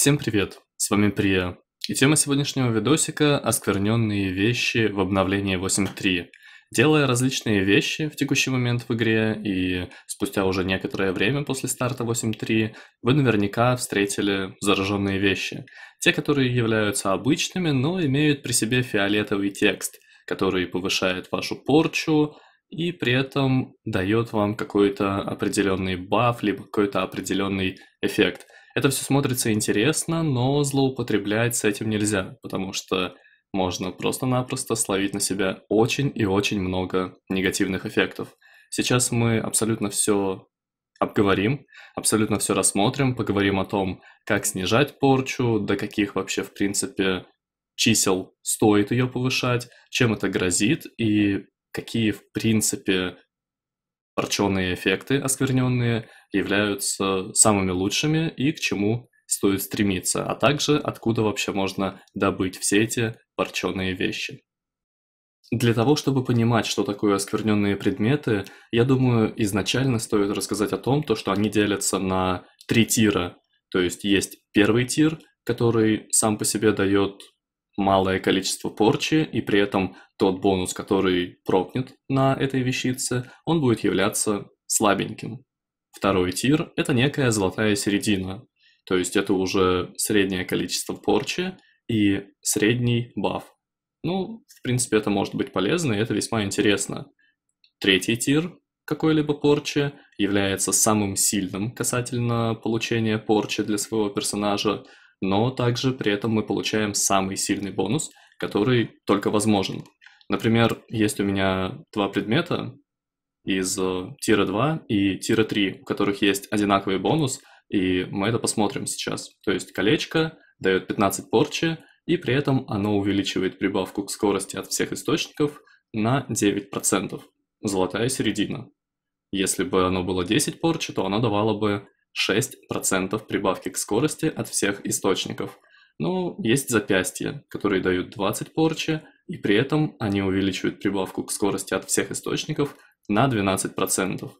Всем привет, с вами Прия. И тема сегодняшнего видосика – оскверненные вещи в обновлении 8.3. Делая различные вещи в текущий момент в игре и спустя уже некоторое время после старта 8.3, вы наверняка встретили зараженные вещи. Те, которые являются обычными, но имеют при себе фиолетовый текст, который повышает вашу порчу, и при этом дает вам какой-то определенный баф, либо какой-то определенный эффект – это все смотрится интересно, но злоупотреблять с этим нельзя, потому что можно просто-напросто словить на себя очень и очень много негативных эффектов. Сейчас мы абсолютно все обговорим, абсолютно все рассмотрим, поговорим о том, как снижать порчу, до каких вообще, в принципе, чисел стоит ее повышать, чем это грозит и какие, в принципе, порченые эффекты оскверненные являются самыми лучшими и к чему стоит стремиться, а также откуда вообще можно добыть все эти порченые вещи. Для того, чтобы понимать, что такое оскверненные предметы, я думаю, изначально стоит рассказать о том, то, что они делятся на три тира. То есть есть первый тир, который сам по себе дает малое количество порчи, и при этом тот бонус, который прокнет на этой вещице, он будет являться слабеньким. Второй тир – это некая золотая середина, то есть это уже среднее количество порчи и средний баф. Ну, в принципе, это может быть полезно, и это весьма интересно. Третий тир какой-либо порчи является самым сильным касательно получения порчи для своего персонажа, но также при этом мы получаем самый сильный бонус, который только возможен. Например, есть у меня два предмета, из э, тира 2 и тира 3, у которых есть одинаковый бонус, и мы это посмотрим сейчас. То есть колечко дает 15 порчи, и при этом оно увеличивает прибавку к скорости от всех источников на 9%. Золотая середина. Если бы оно было 10 порчи, то оно давало бы 6% прибавки к скорости от всех источников. Но ну, есть запястья, которые дают 20 порчи, и при этом они увеличивают прибавку к скорости от всех источников на 12%.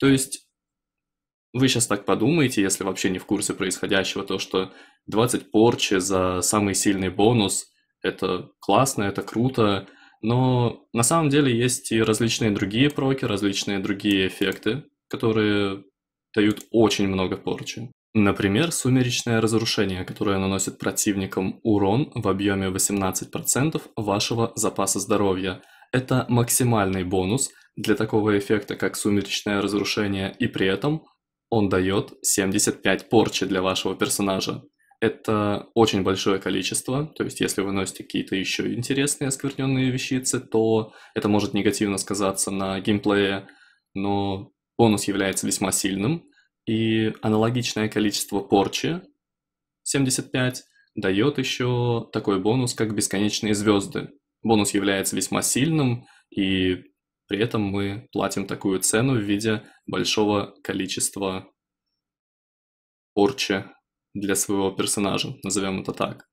То есть вы сейчас так подумаете, если вообще не в курсе происходящего, то что 20 порчи за самый сильный бонус – это классно, это круто, но на самом деле есть и различные другие проки, различные другие эффекты, которые дают очень много порчи. Например, сумеречное разрушение, которое наносит противникам урон в объеме 18% вашего запаса здоровья – это максимальный бонус для такого эффекта, как сумеречное разрушение, и при этом он дает 75 порчи для вашего персонажа. Это очень большое количество, то есть если вы носите какие-то еще интересные оскверненные вещицы, то это может негативно сказаться на геймплее, но бонус является весьма сильным, и аналогичное количество порчи, 75, дает еще такой бонус, как бесконечные звезды. Бонус является весьма сильным, и при этом мы платим такую цену в виде большого количества порчи для своего персонажа, назовем это так.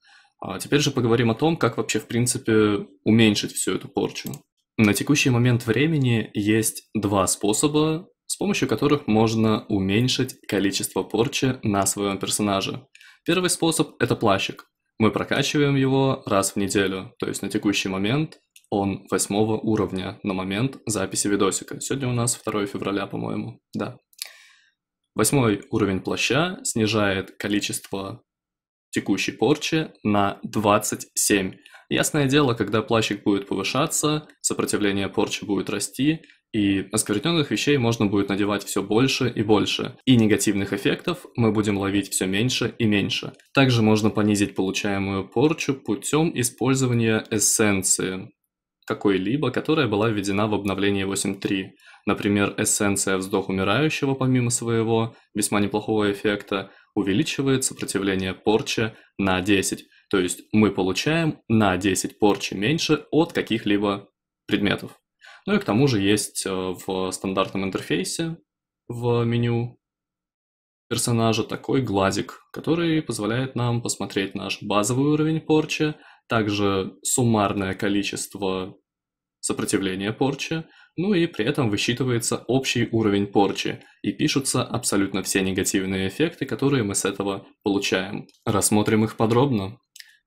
А теперь же поговорим о том, как вообще в принципе уменьшить всю эту порчу. На текущий момент времени есть два способа, с помощью которых можно уменьшить количество порчи на своем персонаже. Первый способ – это плащик. Мы прокачиваем его раз в неделю, то есть на текущий момент он восьмого уровня на момент записи видосика. Сегодня у нас 2 февраля, по-моему, да. Восьмой уровень плаща снижает количество текущей порчи на 27. Ясное дело, когда плащик будет повышаться, сопротивление порчи будет расти, и оскверненных вещей можно будет надевать все больше и больше, и негативных эффектов мы будем ловить все меньше и меньше. Также можно понизить получаемую порчу путем использования эссенции какой-либо, которая была введена в обновлении 8.3. Например, эссенция «Вздох умирающего» помимо своего весьма неплохого эффекта увеличивает сопротивление порчи на 10. То есть мы получаем на 10 порчи меньше от каких-либо предметов. Ну и к тому же есть э, в стандартном интерфейсе в меню персонажа такой глазик, который позволяет нам посмотреть наш базовый уровень порчи, также суммарное количество сопротивления порчи, ну и при этом высчитывается общий уровень порчи и пишутся абсолютно все негативные эффекты, которые мы с этого получаем. Рассмотрим их подробно.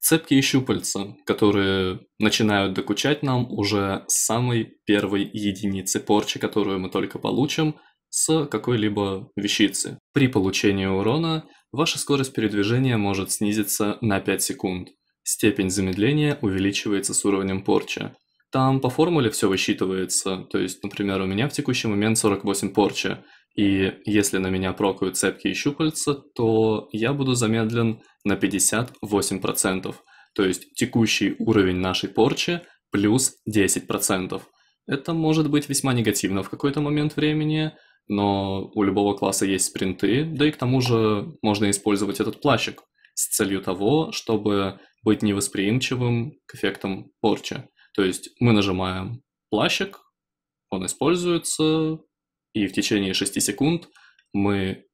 Цепкие щупальца, которые начинают докучать нам уже с самой первой единицы порчи, которую мы только получим с какой-либо вещицы. При получении урона ваша скорость передвижения может снизиться на 5 секунд. Степень замедления увеличивается с уровнем порчи. Там по формуле все высчитывается, то есть, например, у меня в текущий момент 48 порчи. И если на меня прокают цепкие щупальца, то я буду замедлен на 58%, то есть текущий уровень нашей порчи плюс 10%. Это может быть весьма негативно в какой-то момент времени, но у любого класса есть спринты, да и к тому же можно использовать этот плащик с целью того, чтобы быть невосприимчивым к эффектам порчи. То есть мы нажимаем плащик, он используется, и в течение 6 секунд мы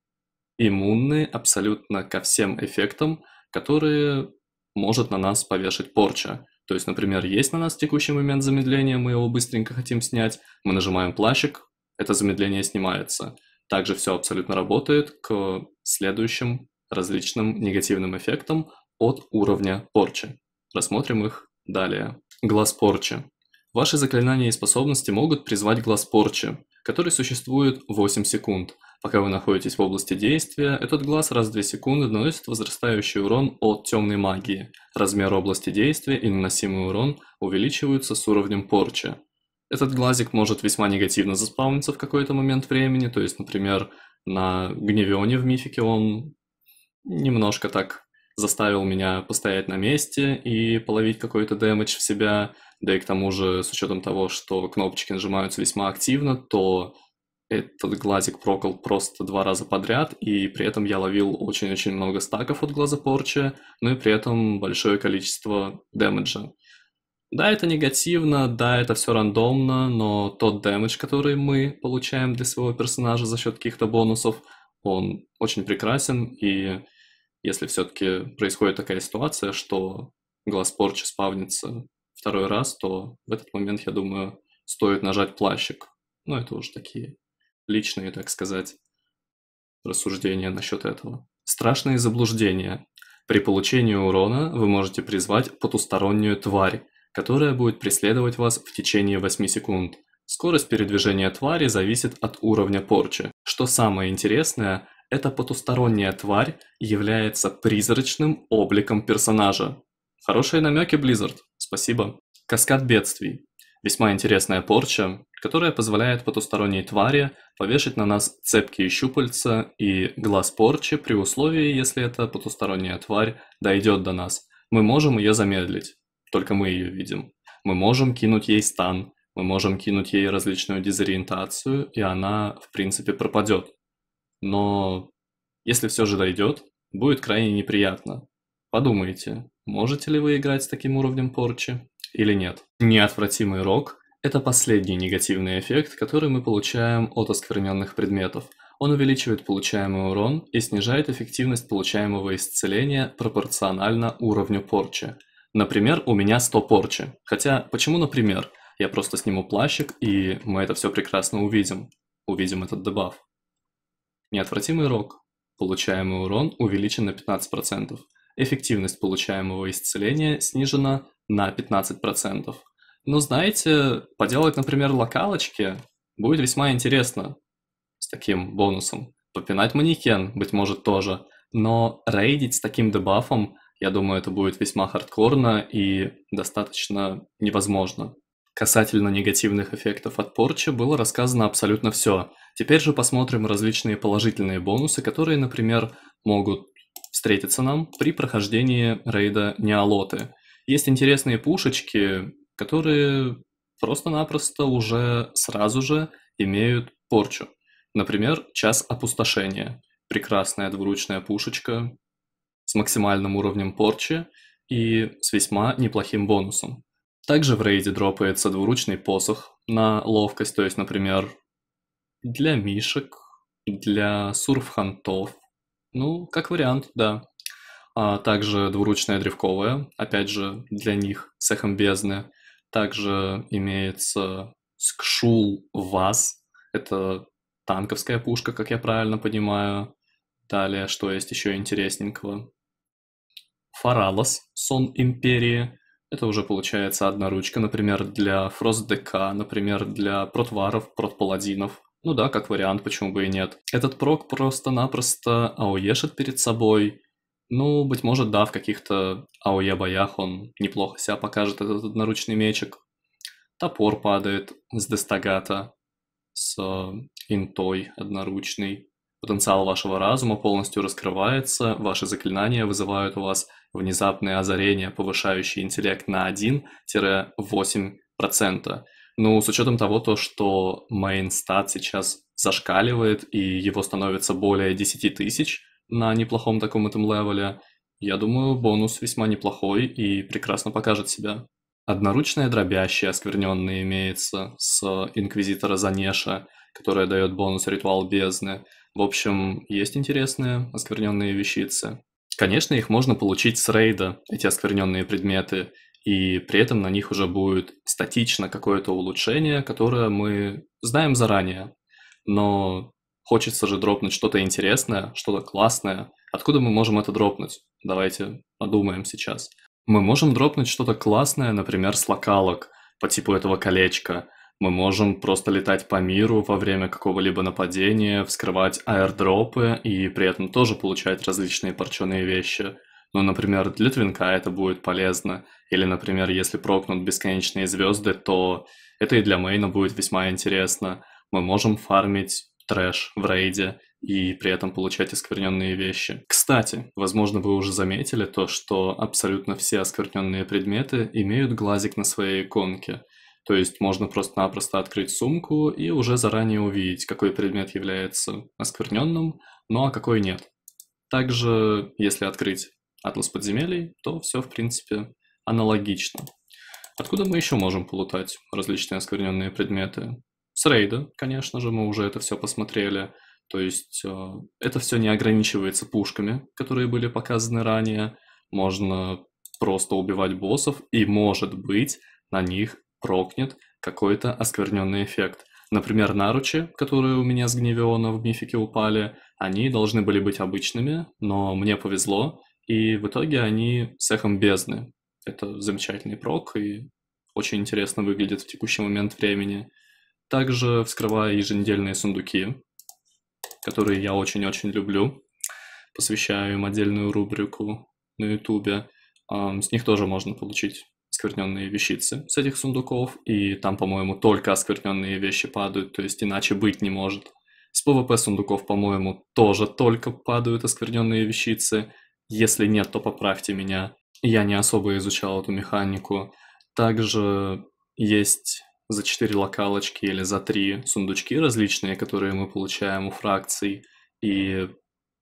иммунны абсолютно ко всем эффектам, которые может на нас повешать порча. То есть, например, есть на нас в текущий момент замедление, мы его быстренько хотим снять, мы нажимаем плащик, это замедление снимается. Также все абсолютно работает к следующим различным негативным эффектам от уровня порчи. Рассмотрим их далее. Глаз порчи. Ваши заклинания и способности могут призвать глаз порчи, который существует 8 секунд. Пока вы находитесь в области действия, этот глаз раз в 2 секунды наносит возрастающий урон от темной магии. Размер области действия и наносимый урон увеличиваются с уровнем порчи. Этот глазик может весьма негативно заспавниться в какой-то момент времени, то есть, например, на гневене в мифике он немножко так заставил меня постоять на месте и половить какой-то дэмэдж в себя, да и к тому же, с учетом того, что кнопочки нажимаются весьма активно, то этот глазик прокол просто два раза подряд, и при этом я ловил очень-очень много стаков от глаза порчи, ну и при этом большое количество дэмэджа. Да, это негативно, да, это все рандомно, но тот дэмэдж, который мы получаем для своего персонажа за счет каких-то бонусов, он очень прекрасен, и если все-таки происходит такая ситуация, что глаз порчи спавнится второй раз, то в этот момент, я думаю, стоит нажать плащик. Ну, это уже такие личные, так сказать, рассуждения насчет этого. Страшные заблуждения. При получении урона вы можете призвать потустороннюю тварь, которая будет преследовать вас в течение 8 секунд. Скорость передвижения твари зависит от уровня порчи. Что самое интересное, эта потусторонняя тварь является призрачным обликом персонажа. Хорошие намеки, Blizzard. Спасибо. Каскад бедствий. Весьма интересная порча, которая позволяет потусторонней твари повешать на нас цепкие щупальца и глаз порчи при условии, если эта потусторонняя тварь дойдет до нас. Мы можем ее замедлить, только мы ее видим. Мы можем кинуть ей стан, мы можем кинуть ей различную дезориентацию, и она, в принципе, пропадет но если все же дойдет, будет крайне неприятно. Подумайте, можете ли вы играть с таким уровнем порчи или нет. Неотвратимый рок – это последний негативный эффект, который мы получаем от оскверненных предметов. Он увеличивает получаемый урон и снижает эффективность получаемого исцеления пропорционально уровню порчи. Например, у меня 100 порчи. Хотя, почему например? Я просто сниму плащик, и мы это все прекрасно увидим. Увидим этот дебаф. Неотвратимый рок. Получаемый урон увеличен на 15%. Эффективность получаемого исцеления снижена на 15%. Но знаете, поделать, например, локалочки будет весьма интересно с таким бонусом. Попинать манекен, быть может, тоже. Но рейдить с таким дебафом, я думаю, это будет весьма хардкорно и достаточно невозможно. Касательно негативных эффектов от порчи было рассказано абсолютно все. Теперь же посмотрим различные положительные бонусы, которые, например, могут встретиться нам при прохождении рейда Неолоты. Есть интересные пушечки, которые просто-напросто уже сразу же имеют порчу. Например, час опустошения. Прекрасная двуручная пушечка с максимальным уровнем порчи и с весьма неплохим бонусом. Также в рейде дропается двуручный посох на ловкость, то есть, например, для мишек, для сурфхантов. Ну, как вариант, да. А также двуручная древковая, опять же, для них с эхом бездны. Также имеется скшул ваз, это танковская пушка, как я правильно понимаю. Далее, что есть еще интересненького? Фаралос, сон империи, это уже получается одна ручка, например, для Frost DK, например, для протваров, протпаладинов. Ну да, как вариант, почему бы и нет. Этот прок просто-напросто ауешит перед собой. Ну, быть может, да, в каких-то ауе боях он неплохо себя покажет, этот одноручный мечик. Топор падает с дестагата, с интой одноручный. Потенциал вашего разума полностью раскрывается, ваши заклинания вызывают у вас внезапное озарение, повышающее интеллект на 1-8%. Ну, с учетом того, то, что main стат сейчас зашкаливает, и его становится более 10 тысяч на неплохом таком этом левеле, я думаю, бонус весьма неплохой и прекрасно покажет себя. Одноручное дробящее оскверненное имеется с Инквизитора Занеша, которое дает бонус Ритуал Бездны – в общем, есть интересные оскверненные вещицы. Конечно, их можно получить с рейда, эти оскверненные предметы, и при этом на них уже будет статично какое-то улучшение, которое мы знаем заранее. Но хочется же дропнуть что-то интересное, что-то классное. Откуда мы можем это дропнуть? Давайте подумаем сейчас. Мы можем дропнуть что-то классное, например, с локалок по типу этого колечка – мы можем просто летать по миру во время какого-либо нападения, вскрывать аэрдропы и при этом тоже получать различные порченые вещи. Ну, например, для твинка это будет полезно. Или, например, если прокнут бесконечные звезды, то это и для мейна будет весьма интересно. Мы можем фармить трэш в рейде и при этом получать оскверненные вещи. Кстати, возможно, вы уже заметили то, что абсолютно все оскверненные предметы имеют глазик на своей иконке. То есть можно просто-напросто открыть сумку и уже заранее увидеть, какой предмет является оскверненным, ну а какой нет. Также, если открыть атлас подземелий, то все, в принципе, аналогично. Откуда мы еще можем полутать различные оскверненные предметы? С рейда, конечно же, мы уже это все посмотрели. То есть э, это все не ограничивается пушками, которые были показаны ранее. Можно просто убивать боссов, и, может быть, на них прокнет какой-то оскверненный эффект. Например, наручи, которые у меня с Гневиона в мифике упали, они должны были быть обычными, но мне повезло, и в итоге они с эхом бездны. Это замечательный прок и очень интересно выглядит в текущий момент времени. Также вскрываю еженедельные сундуки, которые я очень-очень люблю. Посвящаю им отдельную рубрику на ютубе. С них тоже можно получить оскверненные вещицы с этих сундуков, и там, по-моему, только оскверненные вещи падают, то есть иначе быть не может. С ПВП сундуков, по-моему, тоже только падают оскверненные вещицы. Если нет, то поправьте меня. Я не особо изучал эту механику. Также есть за 4 локалочки или за 3 сундучки различные, которые мы получаем у фракций. И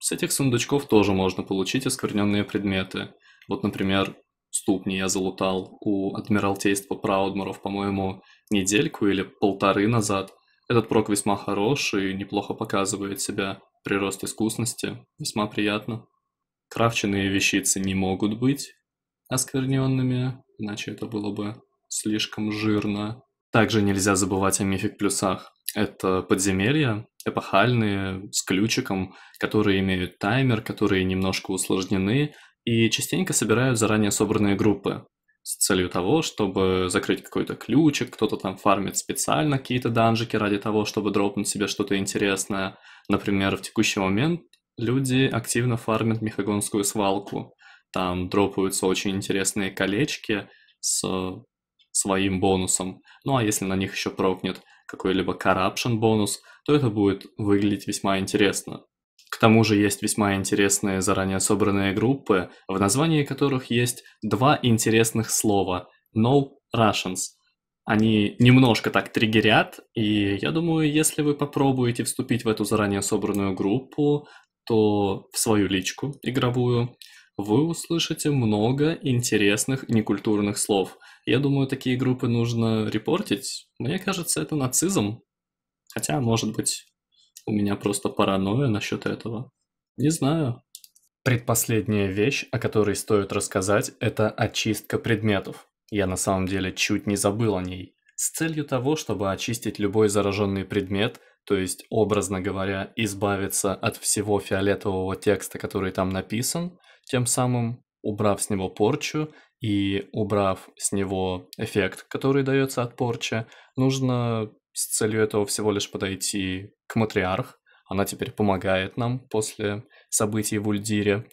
с этих сундучков тоже можно получить оскверненные предметы. Вот, например, ступни я залутал у Адмиралтейства Праудморов, по-моему, недельку или полторы назад. Этот прок весьма хороший, и неплохо показывает себя. Прирост искусности весьма приятно. Крафченные вещицы не могут быть оскверненными, иначе это было бы слишком жирно. Также нельзя забывать о мифик плюсах. Это подземелья, эпохальные, с ключиком, которые имеют таймер, которые немножко усложнены, и частенько собирают заранее собранные группы с целью того, чтобы закрыть какой-то ключик, кто-то там фармит специально какие-то данжики ради того, чтобы дропнуть себе что-то интересное. Например, в текущий момент люди активно фармят мехагонскую свалку. Там дропаются очень интересные колечки с своим бонусом. Ну а если на них еще прокнет какой-либо corruption бонус, то это будет выглядеть весьма интересно. К тому же есть весьма интересные заранее собранные группы, в названии которых есть два интересных слова «No Russians». Они немножко так триггерят, и я думаю, если вы попробуете вступить в эту заранее собранную группу, то в свою личку игровую, вы услышите много интересных некультурных слов. Я думаю, такие группы нужно репортить. Мне кажется, это нацизм. Хотя, может быть, у меня просто паранойя насчет этого. Не знаю. Предпоследняя вещь, о которой стоит рассказать, это очистка предметов. Я на самом деле чуть не забыл о ней. С целью того, чтобы очистить любой зараженный предмет, то есть, образно говоря, избавиться от всего фиолетового текста, который там написан, тем самым убрав с него порчу и убрав с него эффект, который дается от порчи, нужно с целью этого всего лишь подойти к матриарх. Она теперь помогает нам после событий в Ульдире.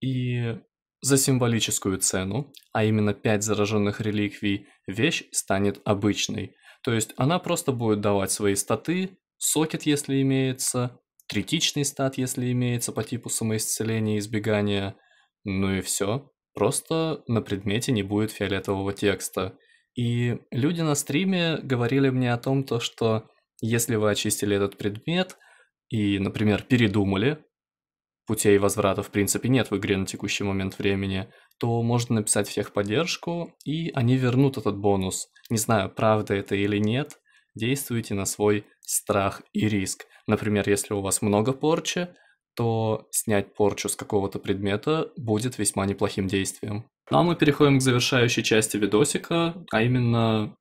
И за символическую цену, а именно 5 зараженных реликвий, вещь станет обычной. То есть она просто будет давать свои статы, сокет, если имеется, третичный стат, если имеется по типу самоисцеления и избегания, ну и все. Просто на предмете не будет фиолетового текста. И люди на стриме говорили мне о том, то, что если вы очистили этот предмет и, например, передумали, путей возврата в принципе нет в игре на текущий момент времени, то можно написать всех поддержку и они вернут этот бонус. Не знаю, правда это или нет, действуйте на свой страх и риск. Например, если у вас много порчи, то снять порчу с какого-то предмета будет весьма неплохим действием. Ну а мы переходим к завершающей части видосика, а именно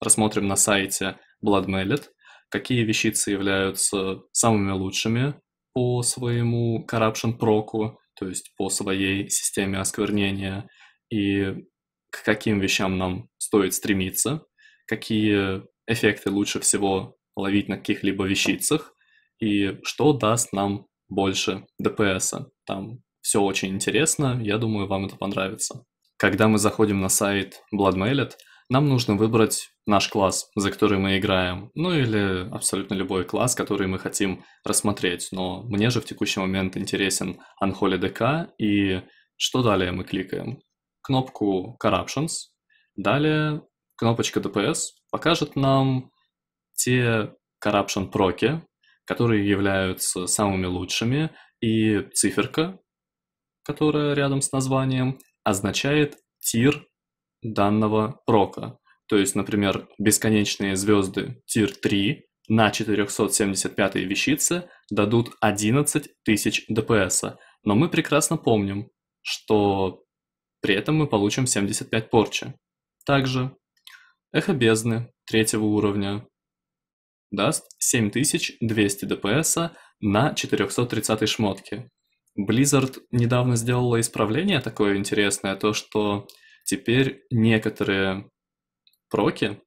рассмотрим на сайте BloodMellet, какие вещицы являются самыми лучшими по своему corruption проку, то есть по своей системе осквернения, и к каким вещам нам стоит стремиться, какие эффекты лучше всего ловить на каких-либо вещицах, и что даст нам больше ДПС. Там все очень интересно, я думаю, вам это понравится. Когда мы заходим на сайт Bloodmailet, нам нужно выбрать наш класс, за который мы играем, ну или абсолютно любой класс, который мы хотим рассмотреть. Но мне же в текущий момент интересен Unholy DK, и что далее мы кликаем? Кнопку Corruptions, далее кнопочка DPS покажет нам те Corruption проки, которые являются самыми лучшими, и циферка, которая рядом с названием, означает тир данного рока. То есть, например, бесконечные звезды тир 3 на 475 вещице дадут 11 тысяч ДПС. Но мы прекрасно помним, что при этом мы получим 75 порчи. Также эхо бездны третьего уровня даст 7200 ДПС на 430 шмотке. Blizzard недавно сделала исправление такое интересное, то что теперь некоторые проки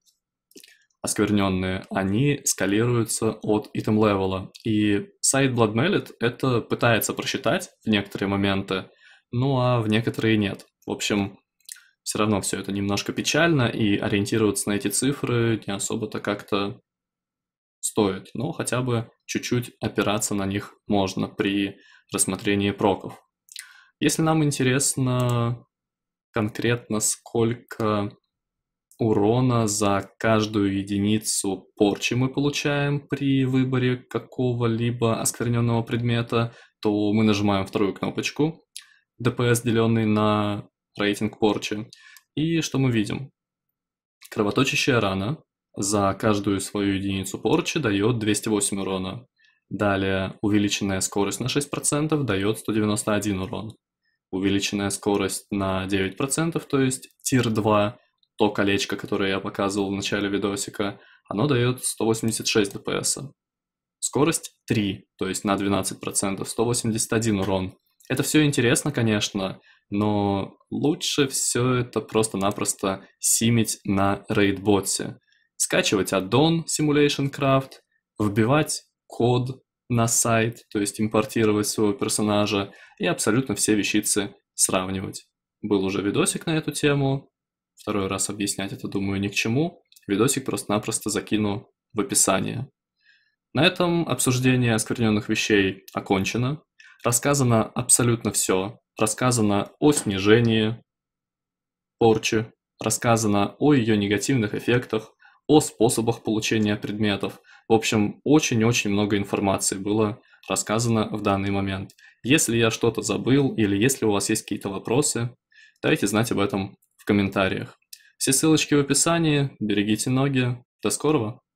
оскверненные, они скалируются от item левела. И сайт Bloodmellet это пытается просчитать в некоторые моменты, ну а в некоторые нет. В общем, все равно все это немножко печально, и ориентироваться на эти цифры не особо-то как-то стоит, но хотя бы чуть-чуть опираться на них можно при рассмотрении проков. Если нам интересно конкретно, сколько урона за каждую единицу порчи мы получаем при выборе какого-либо оскверненного предмета, то мы нажимаем вторую кнопочку, ДПС, деленный на рейтинг порчи. И что мы видим? Кровоточащая рана за каждую свою единицу порчи дает 208 урона. Далее увеличенная скорость на 6% дает 191 урон. Увеличенная скорость на 9%, то есть тир 2, то колечко, которое я показывал в начале видосика, оно дает 186 ДПС. Скорость 3, то есть на 12%, 181 урон. Это все интересно, конечно, но лучше все это просто-напросто симить на рейдботсе скачивать аддон Simulation Craft, вбивать код на сайт, то есть импортировать своего персонажа и абсолютно все вещицы сравнивать. Был уже видосик на эту тему, второй раз объяснять это, думаю, ни к чему. Видосик просто-напросто закину в описание. На этом обсуждение оскверненных вещей окончено. Рассказано абсолютно все. Рассказано о снижении порчи, рассказано о ее негативных эффектах, о способах получения предметов. В общем, очень-очень много информации было рассказано в данный момент. Если я что-то забыл или если у вас есть какие-то вопросы, дайте знать об этом в комментариях. Все ссылочки в описании, берегите ноги, до скорого!